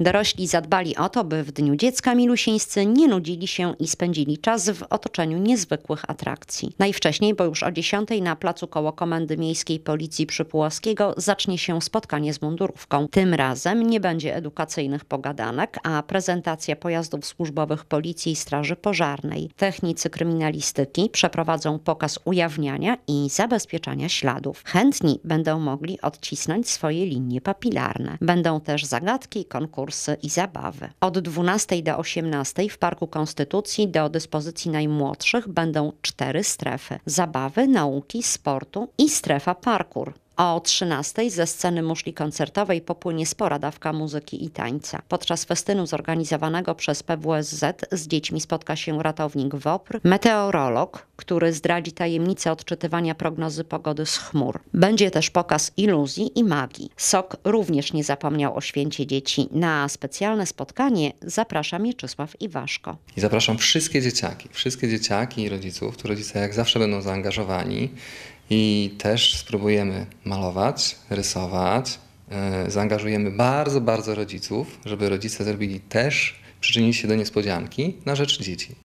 Dorośli zadbali o to, by w Dniu Dziecka milusieńscy nie nudzili się i spędzili czas w otoczeniu niezwykłych atrakcji. Najwcześniej, bo już o 10 na placu koło Komendy Miejskiej Policji Przypułowskiego zacznie się spotkanie z mundurówką. Tym razem nie będzie edukacyjnych pogadanek, a prezentacja pojazdów służbowych Policji i Straży Pożarnej. Technicy kryminalistyki przeprowadzą pokaz ujawniania i zabezpieczania śladów. Chętni będą mogli odcisnąć swoje linie papilarne. Będą też zagadki, konkursy, Kursy i zabawy. Od 12 do 18 w Parku Konstytucji do dyspozycji najmłodszych będą cztery strefy: zabawy, nauki, sportu i strefa parkour a o 13 ze sceny muszli koncertowej popłynie spora dawka muzyki i tańca. Podczas festynu zorganizowanego przez PWSZ z dziećmi spotka się ratownik WOPR, meteorolog, który zdradzi tajemnicę odczytywania prognozy pogody z chmur. Będzie też pokaz iluzji i magii. Sok również nie zapomniał o święcie dzieci. Na specjalne spotkanie zaprasza Mieczysław Iwaszko. I zapraszam wszystkie dzieciaki, wszystkie dzieciaki i rodziców, Tu rodzice jak zawsze będą zaangażowani i też spróbujemy malować, rysować. E, zaangażujemy bardzo, bardzo rodziców, żeby rodzice zrobili też, przyczynili się do niespodzianki na rzecz dzieci.